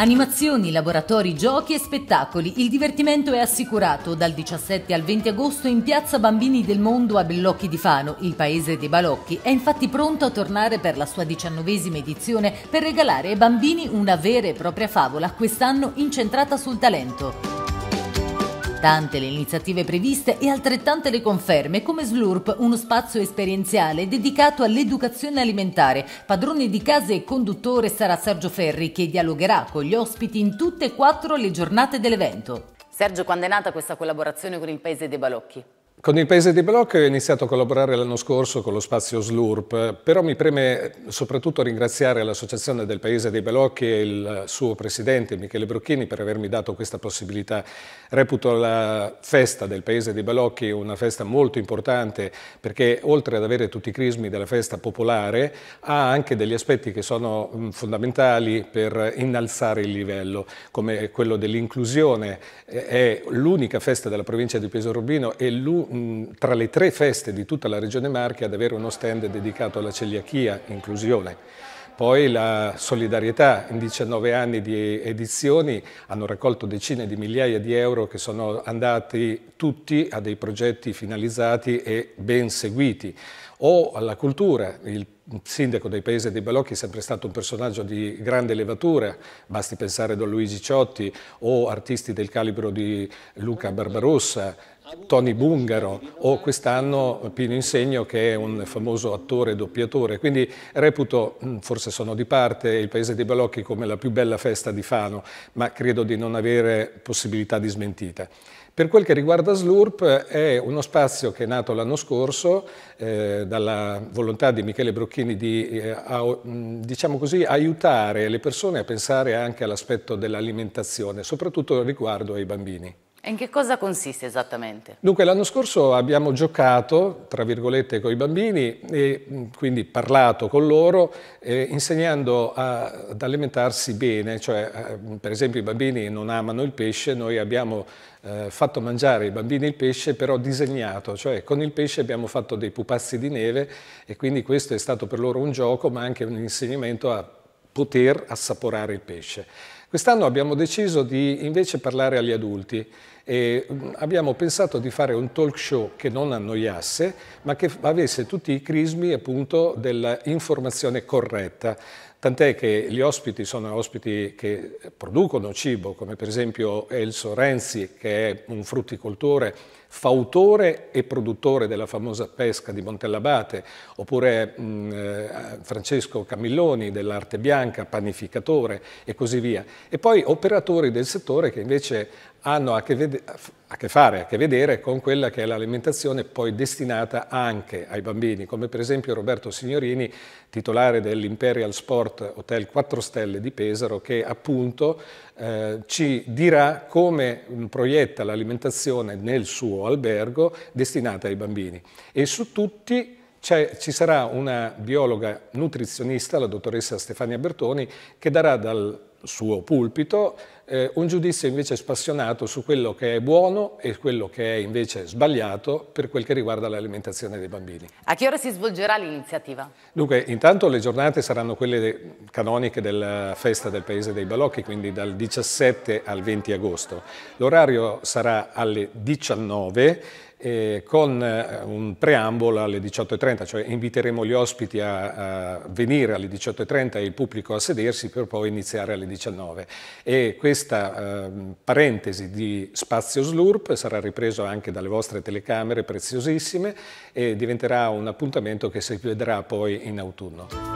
Animazioni, laboratori, giochi e spettacoli. Il divertimento è assicurato dal 17 al 20 agosto in Piazza Bambini del Mondo a Bellocchi di Fano. Il paese dei balocchi è infatti pronto a tornare per la sua diciannovesima edizione per regalare ai bambini una vera e propria favola, quest'anno incentrata sul talento. Tante le iniziative previste e altrettante le conferme, come Slurp, uno spazio esperienziale dedicato all'educazione alimentare. Padrone di casa e conduttore sarà Sergio Ferri, che dialogherà con gli ospiti in tutte e quattro le giornate dell'evento. Sergio, quando è nata questa collaborazione con il Paese dei Balocchi? Con il Paese di Bloc ho iniziato a collaborare l'anno scorso con lo spazio Slurp, però mi preme soprattutto ringraziare l'Associazione del Paese dei Bloc e il suo presidente Michele Brocchini per avermi dato questa possibilità. Reputo la festa del Paese dei Bloc una festa molto importante perché oltre ad avere tutti i crismi della festa popolare ha anche degli aspetti che sono mm, fondamentali per innalzare il livello, come quello dell'inclusione. È l'unica festa della provincia di Pesaro Urbino e l'unica tra le tre feste di tutta la regione Marche ad avere uno stand dedicato alla celiachia, inclusione. Poi la solidarietà, in 19 anni di edizioni hanno raccolto decine di migliaia di euro che sono andati tutti a dei progetti finalizzati e ben seguiti. O alla cultura, il sindaco dei Paesi dei Balocchi è sempre stato un personaggio di grande levatura, basti pensare a Don Luigi Ciotti o artisti del calibro di Luca Barbarossa, Tony Bungaro o quest'anno Pino Insegno che è un famoso attore e doppiatore. Quindi reputo, mm, forse sono di parte, il Paese dei Balocchi come la più bella festa di Fano, ma credo di non avere possibilità di smentita. Per quel che riguarda Slurp è uno spazio che è nato l'anno scorso eh, dalla volontà di Michele Brocchini quindi di eh, a, mm, diciamo così, aiutare le persone a pensare anche all'aspetto dell'alimentazione, soprattutto riguardo ai bambini in che cosa consiste esattamente? Dunque l'anno scorso abbiamo giocato, tra virgolette, con i bambini e mm, quindi parlato con loro eh, insegnando a, ad alimentarsi bene, cioè eh, per esempio i bambini non amano il pesce, noi abbiamo eh, fatto mangiare ai bambini il pesce però disegnato, cioè con il pesce abbiamo fatto dei pupazzi di neve e quindi questo è stato per loro un gioco ma anche un insegnamento a poter assaporare il pesce. Quest'anno abbiamo deciso di invece parlare agli adulti e abbiamo pensato di fare un talk show che non annoiasse, ma che avesse tutti i crismi appunto dell'informazione corretta. Tant'è che gli ospiti sono ospiti che producono cibo, come per esempio Elso Renzi, che è un frutticoltore, fautore e produttore della famosa pesca di Montellabate, oppure mh, eh, Francesco Camilloni dell'arte bianca, panificatore e così via e poi operatori del settore che invece hanno a che, vede, a che, fare, a che vedere con quella che è l'alimentazione poi destinata anche ai bambini, come per esempio Roberto Signorini, titolare dell'Imperial Sport Hotel 4 Stelle di Pesaro, che appunto eh, ci dirà come proietta l'alimentazione nel suo albergo destinata ai bambini. E su tutti ci sarà una biologa nutrizionista, la dottoressa Stefania Bertoni, che darà dal suo pulpito, eh, un giudizio invece spassionato su quello che è buono e quello che è invece sbagliato per quel che riguarda l'alimentazione dei bambini. A che ora si svolgerà l'iniziativa? Dunque, intanto le giornate saranno quelle canoniche della festa del Paese dei Balocchi, quindi dal 17 al 20 agosto. L'orario sarà alle 19 eh, con un preambolo alle 18.30, cioè inviteremo gli ospiti a, a venire alle 18.30 e il pubblico a sedersi per poi iniziare alle 19. E questa eh, parentesi di spazio slurp sarà ripreso anche dalle vostre telecamere preziosissime e diventerà un appuntamento che si vedrà poi in autunno.